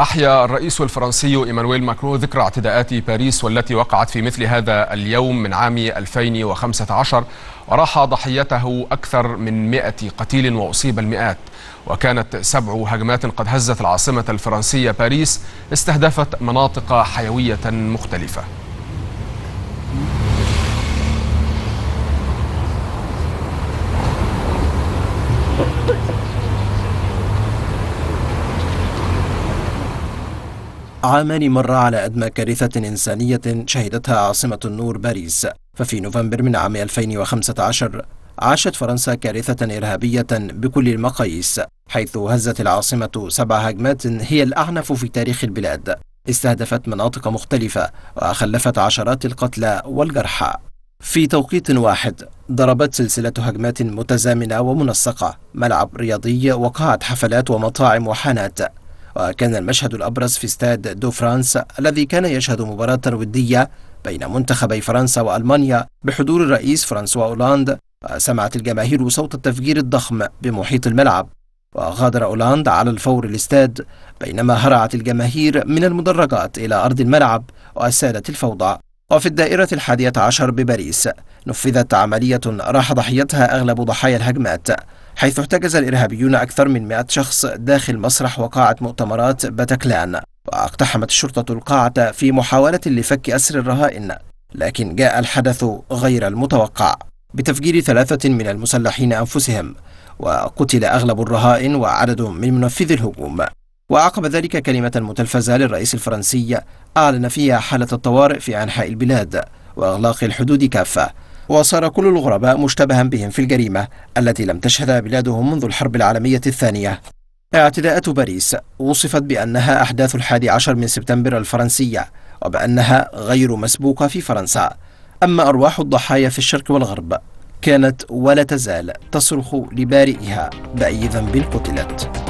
أحيا الرئيس الفرنسي إيمانويل ماكرون ذكرى اعتداءات باريس والتي وقعت في مثل هذا اليوم من عام 2015 وراح ضحيته أكثر من 100 قتيل وأصيب المئات وكانت سبع هجمات قد هزت العاصمة الفرنسية باريس استهدفت مناطق حيوية مختلفة عامان مر على أدنى كارثة إنسانية شهدتها عاصمة النور باريس ففي نوفمبر من عام 2015 عاشت فرنسا كارثة إرهابية بكل المقاييس حيث هزت العاصمة سبع هجمات هي الأعنف في تاريخ البلاد استهدفت مناطق مختلفة وخلفت عشرات القتلى والجرحى في توقيت واحد ضربت سلسلة هجمات متزامنة ومنسقة ملعب رياضي وقاعة حفلات ومطاعم وحانات وكان المشهد الأبرز في استاد دو فرانس الذي كان يشهد مباراة ودية بين منتخبي فرنسا وألمانيا بحضور الرئيس فرانسوا أولاند وسمعت الجماهير صوت التفجير الضخم بمحيط الملعب وغادر أولاند على الفور الاستاد بينما هرعت الجماهير من المدرجات إلى أرض الملعب وأسادت الفوضى وفي الدائرة الحادية عشر بباريس نفذت عملية راح ضحيتها أغلب ضحايا الهجمات حيث احتجز الإرهابيون أكثر من 100 شخص داخل مسرح وقاعة مؤتمرات باتاكلان واقتحمت الشرطة القاعة في محاولة لفك أسر الرهائن لكن جاء الحدث غير المتوقع بتفجير ثلاثة من المسلحين أنفسهم وقتل أغلب الرهائن وعدد من منفذي الهجوم وعقب ذلك كلمة متلفزة للرئيس الفرنسي أعلن فيها حالة الطوارئ في أنحاء البلاد وإغلاق الحدود كافة وصار كل الغرباء مشتبها بهم في الجريمة التي لم تشهدها بلادهم منذ الحرب العالمية الثانية اعتداءات باريس وصفت بأنها أحداث الحادي عشر من سبتمبر الفرنسية وبأنها غير مسبوقة في فرنسا أما أرواح الضحايا في الشرق والغرب كانت ولا تزال تصرخ لبارئها بأي ذنب قتلت